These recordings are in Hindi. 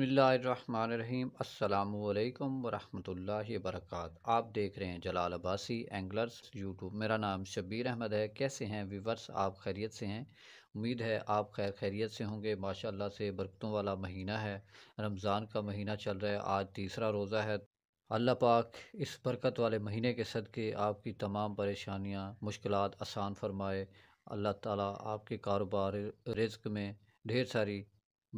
बसमीम् अल्लाम वरहमतुल्लाहि वरकात आप देख रहे हैं जलाल अब्बासी एंगलर्स यूट्यूब मेरा नाम शबीर अहमद है कैसे हैं वीवर्स आप खैरियत से हैं उम्मीद है आप खैर खैरियत से होंगे माशाल्लाह से बरकतों वाला महीना है रमज़ान का महीना चल रहा है आज तीसरा रोज़ा है अल्लाह पाक इस बरकत वाले महीने के सदक़े आपकी तमाम परेशानियाँ मुश्किल आसान फ़रमाए अल्लाह ताली आपके कारोबार रिज्क में ढेर सारी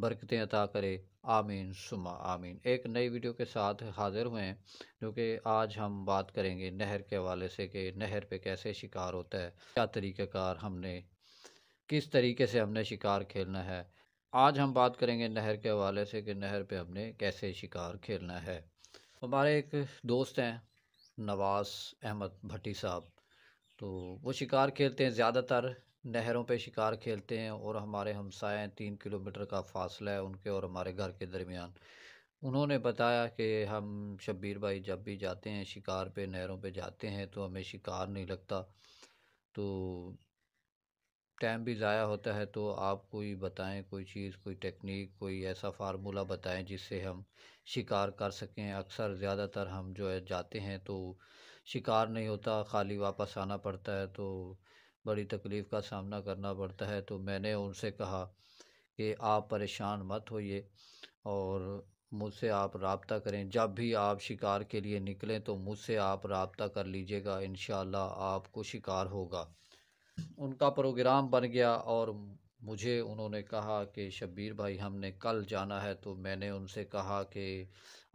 बरकतें अता करे आमीन सुमा आमीन एक नई वीडियो के साथ हाज़िर हुए हैं जो कि आज हम बात करेंगे नहर के हवाले से कि नहर पे कैसे शिकार होता है क्या तरीक़ाकार हमने किस तरीके से हमने शिकार खेलना है आज हम बात करेंगे नहर के हवाले से कि नहर पे हमने कैसे शिकार खेलना है हमारे एक दोस्त हैं नवाज़ अहमद भट्टी साहब तो वो शिकार खेलते हैं ज़्यादातर नहरों पे शिकार खेलते हैं और हमारे हमसाए हैं तीन किलोमीटर का फासला है उनके और हमारे घर के दरमियान उन्होंने बताया कि हम शब्बीर भाई जब भी जाते हैं शिकार पे नहरों पे जाते हैं तो हमें शिकार नहीं लगता तो टाइम भी ज़ाया होता है तो आप कोई बताएं कोई चीज़ कोई टेक्निक कोई ऐसा फार्मूला बताएं जिससे हम शिकार कर सकें अक्सर ज़्यादातर हम जो है जाते हैं तो शिकार नहीं होता खाली वापस आना पड़ता है तो बड़ी तकलीफ़ का सामना करना पड़ता है तो मैंने उनसे कहा कि आप परेशान मत होइए और मुझसे आप रबता करें जब भी आप शिकार के लिए निकलें तो मुझसे आप रबता कर लीजिएगा इन आपको शिकार होगा उनका प्रोग्राम बन गया और मुझे उन्होंने कहा कि शब्बीर भाई हमने कल जाना है तो मैंने उनसे कहा कि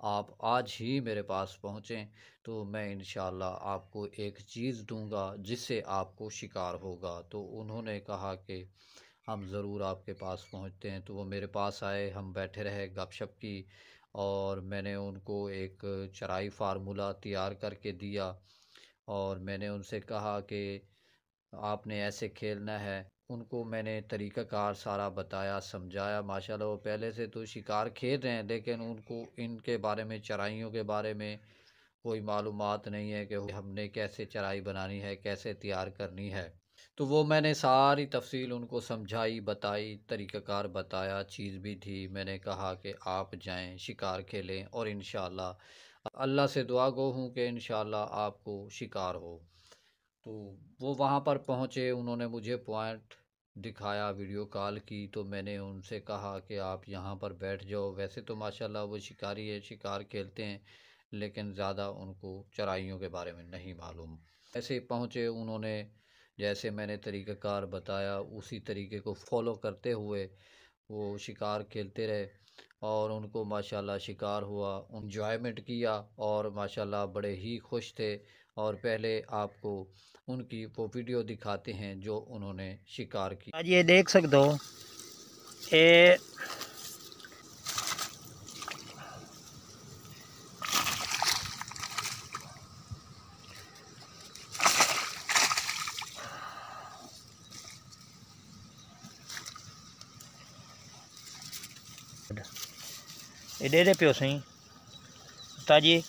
आप आज ही मेरे पास पहुँचें तो मैं इन आपको एक चीज़ दूंगा जिससे आपको शिकार होगा तो उन्होंने कहा कि हम ज़रूर आपके पास पहुँचते हैं तो वो मेरे पास आए हम बैठे रहे गपशप की और मैंने उनको एक चराई फार्मूला तैयार करके दिया और मैंने उनसे कहा कि आपने ऐसे खेलना है उनको मैंने तरीक़ाकार सारा बताया समझाया माशाल्लाह वो पहले से तो शिकार खेल रहे हैं लेकिन उनको इनके बारे में चराइयों के बारे में कोई मालूम नहीं है कि हमने कैसे चराई बनानी है कैसे तैयार करनी है तो वो मैंने सारी तफसील उनको समझाई बताई तरीक़ाकार बताया चीज़ भी थी मैंने कहा कि आप जाएँ शिकार खेलें और इन अल्लाह से दुआ गो हूँ कि इन आपको शिकार हो तो वो वहाँ पर पहुँचे उन्होंने मुझे पॉइंट दिखाया वीडियो कॉल की तो मैंने उनसे कहा कि आप यहाँ पर बैठ जाओ वैसे तो माशाल्लाह वो शिकारी है शिकार खेलते हैं लेकिन ज़्यादा उनको चराइयों के बारे में नहीं मालूम ऐसे पहुँचे उन्होंने जैसे मैंने तरीक़ाकार बताया उसी तरीके को फॉलो करते हुए वो शिकार खेलते रहे और उनको माशाल्लाह शिकार हुआ इन्जॉयमेंट किया और माशाल्लाह बड़े ही खुश थे और पहले आपको उनकी वो वीडियो दिखाते हैं जो उन्होंने शिकार की आज ये देख सकते हो ये ये दे दे प्यो सही ताजी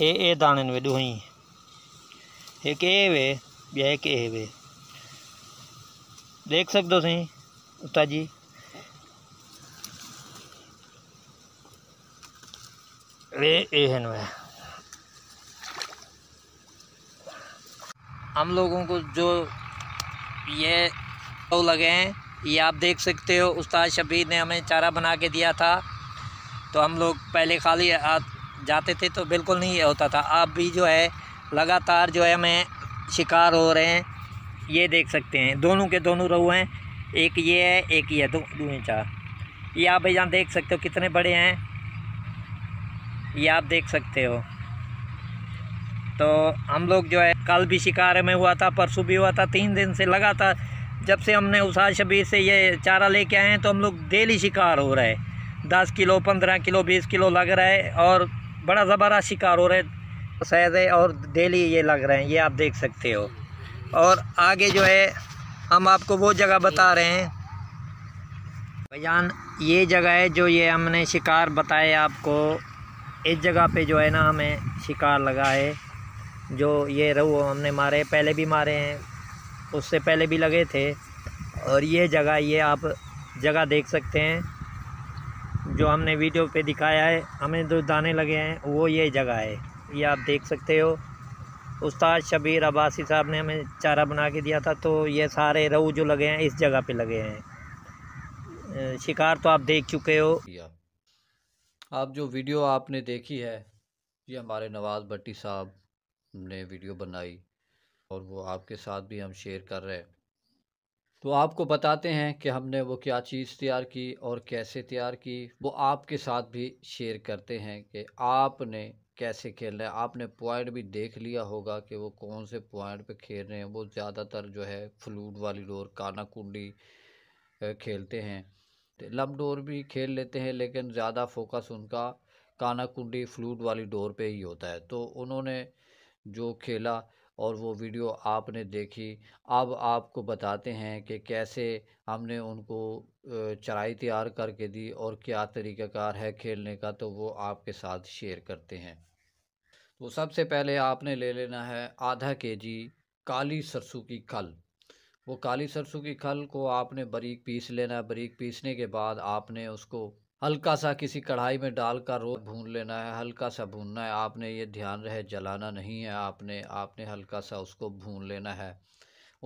ए ए दाणनि में ॾोही एक ए वे ॿिया एक ए वे देख सकते साईं उतां जी ए एहन वे हम लोगों को जो ये तो लगे हैं ये आप देख सकते हो उस्ताद शबीर ने हमें चारा बना के दिया था तो हम लोग पहले खाली हाथ जाते थे तो बिल्कुल नहीं होता था अब भी जो है लगातार जो है हमें शिकार हो रहे हैं ये देख सकते हैं दोनों के दोनों रहू हैं एक ये है एक ये दो दो चार ये आप भाईजान देख सकते हो कितने बड़े हैं ये आप देख सकते हो तो हम लोग जो है कल भी शिकार में हुआ था परसों भी हुआ था तीन दिन से लगातार जब से हमने उषा शबीर से ये चारा लेके आए हैं तो हम लोग डेली शिकार हो रहे हैं दस किलो पंद्रह किलो बीस किलो लग रहा है और बड़ा ज़बरदस्त शिकार हो रहे शायद है और डेली ये लग रहे हैं ये आप देख सकते हो और आगे जो है हम आपको वो जगह बता रहे हैं भैयान ये जगह है जो ये हमने शिकार बताए आपको इस जगह पे जो है ना हमें शिकार लगा है जो ये रहू हमने मारे पहले भी मारे हैं उससे पहले भी लगे थे और ये जगह ये आप जगह देख सकते हैं जो हमने वीडियो पे दिखाया है हमें जो दाने लगे हैं वो ये जगह है ये आप देख सकते हो उस्ताद शबीर अब्बासी साहब ने हमें चारा बना के दिया था तो ये सारे रऊ जो लगे हैं इस जगह पे लगे हैं शिकार तो आप देख चुके हो आप जो वीडियो आपने देखी है ये हमारे नवाज़ भट्टी साहब ने वीडियो बनाई और वो आपके साथ भी हम शेयर कर रहे हैं तो आपको बताते हैं कि हमने वो क्या चीज़ तैयार की और कैसे तैयार की वो आपके साथ भी शेयर करते हैं कि आपने कैसे खेलना है आपने पॉइंट भी देख लिया होगा कि वो कौन से पॉइंट पे खेल रहे हैं वो ज़्यादातर जो है फ्लूट वाली डोर काना कुंडी खेलते हैं तो लम डोर भी खेल लेते हैं लेकिन ज़्यादा फोकस उनका काना कुंडी फ्लूट वाली डोर पे ही होता है तो उन्होंने जो खेला और वो वीडियो आपने देखी अब आपको बताते हैं कि कैसे हमने उनको चराई तैयार करके दी और क्या तरीक़ाकार है खेलने का तो वो आपके साथ शेयर करते हैं तो सबसे पहले आपने ले लेना है आधा के जी काली सरसों की खल वो काली सरसों की खल को आपने बरीक पीस लेना है बरीक पीसने के बाद आपने उसको हल्का सा किसी कढ़ाई में डालकर रोज भून लेना है हल्का सा भूनना है आपने ये ध्यान रहे जलाना नहीं है आपने आपने हल्का सा उसको भून लेना है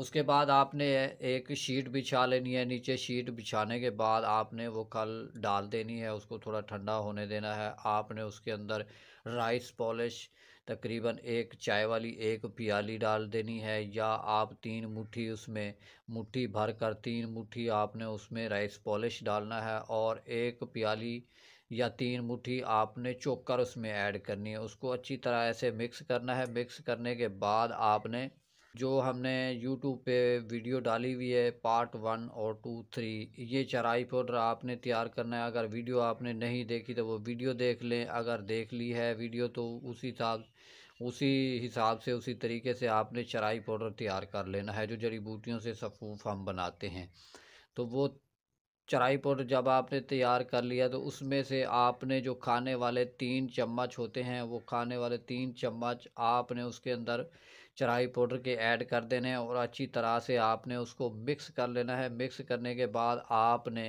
उसके बाद आपने एक शीट बिछा लेनी है नीचे शीट बिछाने के बाद आपने वो कल डाल देनी है उसको थोड़ा ठंडा होने देना है आपने उसके अंदर राइस पॉलिश तकरीबन एक चाय वाली एक प्याली डाल देनी है या आप तीन मुट्ठी उसमें मुट्ठी भर कर तीन मुट्ठी आपने उसमें राइस पॉलिश डालना है और एक प्याली या तीन मुट्ठी आपने चोकर उसमें ऐड करनी है उसको अच्छी तरह ऐसे मिक्स करना है मिक्स करने के बाद आपने जो हमने यूट्यूब पे वीडियो डाली हुई है पार्ट वन और टू थ्री ये चराई पाउडर आपने तैयार करना है अगर वीडियो आपने नहीं देखी तो वो वीडियो देख लें अगर देख ली है वीडियो तो उसी हिसाब उसी हिसाब से उसी तरीके से आपने चराई पाउडर तैयार कर लेना है जो जड़ी बूटियों से सफ़ूफ हम बनाते हैं तो वो चराई पाउडर जब आपने तैयार कर लिया तो उसमें से आपने जो खाने वाले तीन चम्मच होते हैं वो खाने वाले तीन चम्मच आपने उसके अंदर चराई पाउडर के ऐड कर देने हैं और अच्छी तरह से आपने उसको मिक्स कर लेना है मिक्स करने के बाद आपने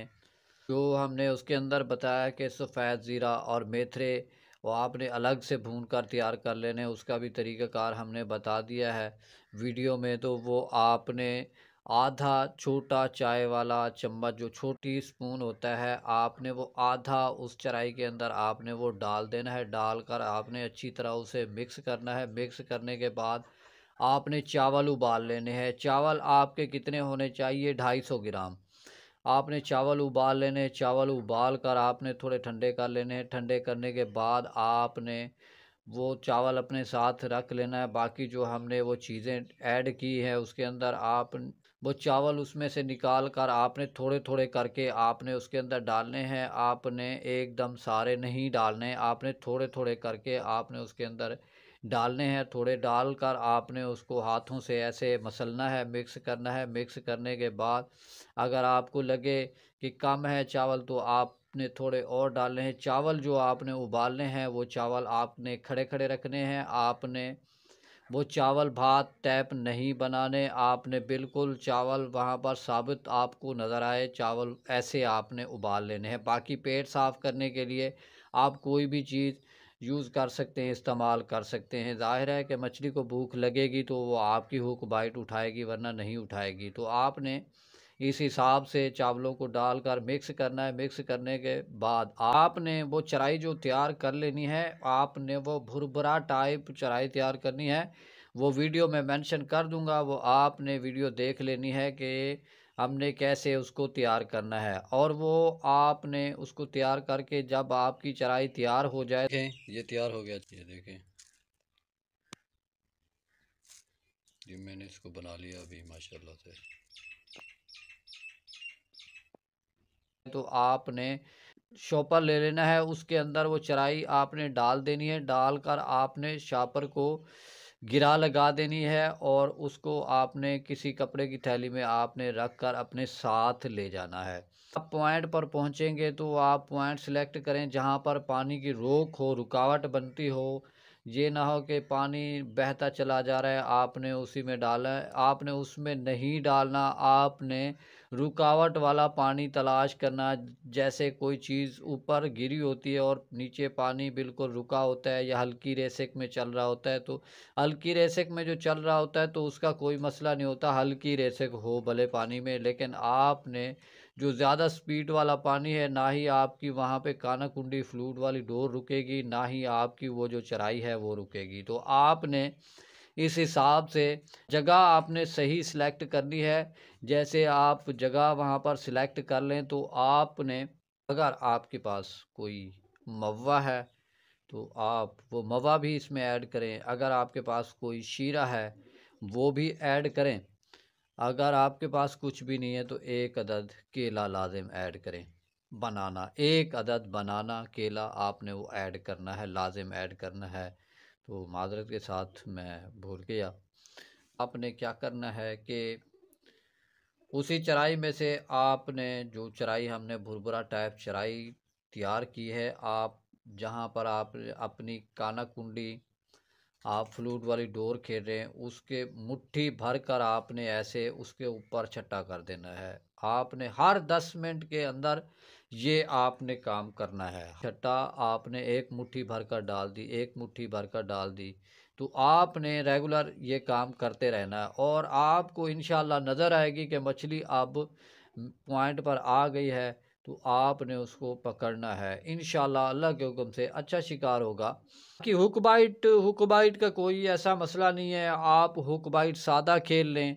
जो हमने उसके अंदर बताया कि सफ़ेद ज़ीरा और मेथरे वो आपने अलग से भून कर तैयार कर लेने उसका भी तरीक़ाकार हमने बता दिया है वीडियो में तो वो आपने आधा छोटा चाय वाला चम्मच जो छोटी स्पून होता है आपने वो आधा उस चराई के अंदर आपने वो डाल देना है डाल कर आपने अच्छी तरह उसे मिक्स करना है मिक्स करने के बाद आपने चावल उबाल लेने हैं चावल आपके कितने होने चाहिए ढाई सौ ग्राम आपने चावल उबाल लेने चावल उबाल कर आपने थोड़े ठंडे कर लेने हैं ठंडे करने के बाद आपने वो चावल अपने साथ रख लेना है बाकी जो हमने वो चीज़ें ऐड की है उसके अंदर आप वो चावल उसमें से निकाल कर आपने थोड़े थोड़े करके आपने उसके अंदर डालने हैं आपने एकदम सारे नहीं डालने आपने थोड़े थोड़े करके आपने उसके अंदर डालने हैं थोड़े डाल कर आपने उसको हाथों से ऐसे मसलना है मिक्स करना है मिक्स करने के बाद अगर आपको लगे कि कम है चावल तो आपने थोड़े और डालने हैं चावल जो आपने उबालने हैं वो चावल आपने खड़े खड़े रखने हैं आपने वो चावल भात टैप नहीं बनाने आपने बिल्कुल चावल वहाँ पर साबित आपको नज़र आए चावल ऐसे आपने उबाल लेने हैं बाकी पेट साफ़ करने के लिए आप कोई भी चीज़ यूज़ कर सकते हैं इस्तेमाल कर सकते हैं ज़ाहिर है कि मछली को भूख लगेगी तो वो आपकी हुक बाइट उठाएगी वरना नहीं उठाएगी तो आपने इस हिसाब से चावलों को डालकर मिक्स करना है मिक्स करने के बाद आपने वो चराई जो तैयार कर लेनी है आपने वो भुरभुरा टाइप चराई तैयार करनी है वो वीडियो में मेंशन कर दूंगा वो आपने वीडियो देख लेनी है कि हमने कैसे उसको तैयार करना है और वो आपने उसको तैयार करके जब आपकी चराई तैयार हो जाए ये तैयार हो गया ये देखें ये मैंने इसको बना लिया अभी माशाल्लाह से तो आपने शॉपर ले लेना है उसके अंदर वो चराई आपने डाल देनी है डाल कर आपने शापर को गिरा लगा देनी है और उसको आपने किसी कपड़े की थैली में आपने रख कर अपने साथ ले जाना है आप पॉइंट पर पहुंचेंगे तो आप पॉइंट सेलेक्ट करें जहां पर पानी की रोक हो रुकावट बनती हो ये ना हो कि पानी बहता चला जा रहा है आपने उसी में डाला है आपने उसमें नहीं डालना आपने रुकावट वाला पानी तलाश करना जैसे कोई चीज़ ऊपर गिरी होती है और नीचे पानी बिल्कुल रुका होता है या हल्की रेसिक में चल रहा होता है तो हल्की रेसिक में जो चल रहा होता है तो उसका कोई मसला नहीं होता हल्की रेसिक हो भले पानी में लेकिन आपने जो ज़्यादा स्पीड वाला पानी है ना ही आपकी वहाँ पे काना कुंडी फ्लूट वाली डोर रुकेगी ना ही आपकी वो जो चराई है वो रुकेगी तो आपने इस हिसाब से जगह आपने सही सिलेक्ट करनी है जैसे आप जगह वहाँ पर सिलेक्ट कर लें तो आपने अगर आपके पास कोई मवा है तो आप वो मवा भी इसमें ऐड करें अगर आपके पास कोई शीरा है वो भी ऐड करें अगर आपके पास कुछ भी नहीं है तो एक अदद केला लाजिम ऐड करें बनाना एक अदद बनाना केला आपने वो ऐड करना है लाजिम ऐड करना है तो माजरत के साथ मैं भूल गया आपने क्या करना है कि उसी चराई में से आपने जो चराई हमने भुरभुरा टाइप चराई तैयार की है आप जहाँ पर आप अपनी काना कुंडी आप फ्लूट वाली डोर खेल रहे हैं उसके मुट्ठी भर कर आपने ऐसे उसके ऊपर छट्टा कर देना है आपने हर दस मिनट के अंदर ये आपने काम करना है छट्टा आपने एक मुट्ठी भर कर डाल दी एक मुट्ठी भर कर डाल दी तो आपने रेगुलर ये काम करते रहना है और आपको इन नज़र आएगी कि मछली अब पॉइंट पर आ गई है तो आपने उसको पकड़ना है इन अल्लाह के हुक्म से अच्छा शिकार होगा कि हुक बाइट का कोई ऐसा मसला नहीं है आप बाइट सादा खेल लें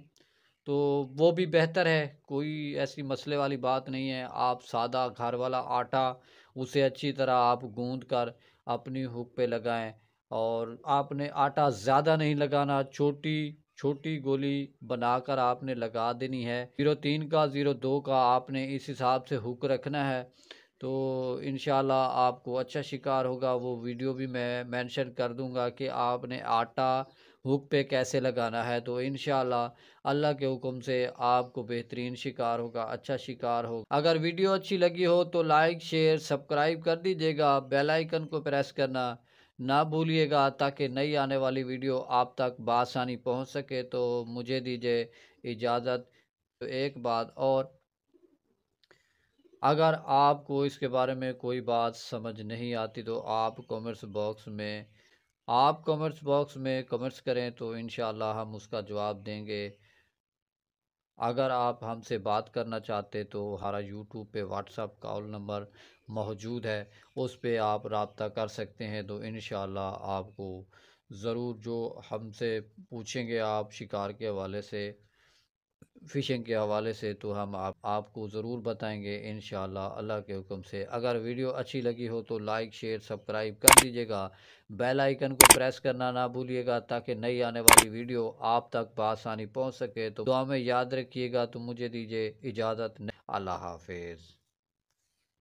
तो वो भी बेहतर है कोई ऐसी मसले वाली बात नहीं है आप सादा घर वाला आटा उसे अच्छी तरह आप गूंद कर अपनी हुक पे लगाएं और आपने आटा ज़्यादा नहीं लगाना छोटी छोटी गोली बनाकर आपने लगा देनी है ज़ीरो तीन का ज़ीरो दो का आपने इस हिसाब से हुक रखना है तो इन आपको अच्छा शिकार होगा वो वीडियो भी मैं मेंशन कर दूंगा कि आपने आटा हुक पे कैसे लगाना है तो इन अल्लाह के हुक्म से आपको बेहतरीन शिकार होगा अच्छा शिकार होगा अगर वीडियो अच्छी लगी हो तो लाइक शेयर सब्सक्राइब कर दीजिएगा बेलाइकन को प्रेस करना ना भूलिएगा ताकि नई आने वाली वीडियो आप तक बासानी पहुंच सके तो मुझे दीजिए इजाज़त तो एक बात और अगर आपको इसके बारे में कोई बात समझ नहीं आती तो आप कॉमेंट्स बॉक्स में आप कॉमेंट्स बॉक्स में कमेंट्स करें तो इन हम उसका जवाब देंगे अगर आप हमसे बात करना चाहते तो हमारा यूट्यूब पे व्हाट्सअप कॉल नंबर मौजूद है उस पर आप रबता कर सकते हैं तो इन आपको ज़रूर जो हमसे पूछेंगे आप शिकार के हवाले से फ़िशिंग के हवाले से तो हम आप आपको ज़रूर बताएंगे इन अल्लाह के हुक्म से अगर वीडियो अच्छी लगी हो तो लाइक शेयर सब्सक्राइब कर दीजिएगा बेल आइकन को प्रेस करना ना भूलिएगा ताकि नई आने वाली वीडियो आप तक बसानी पहुंच सके तो हमें याद रखिएगा तो मुझे दीजिए इजाज़त अल्लाह हाफिज़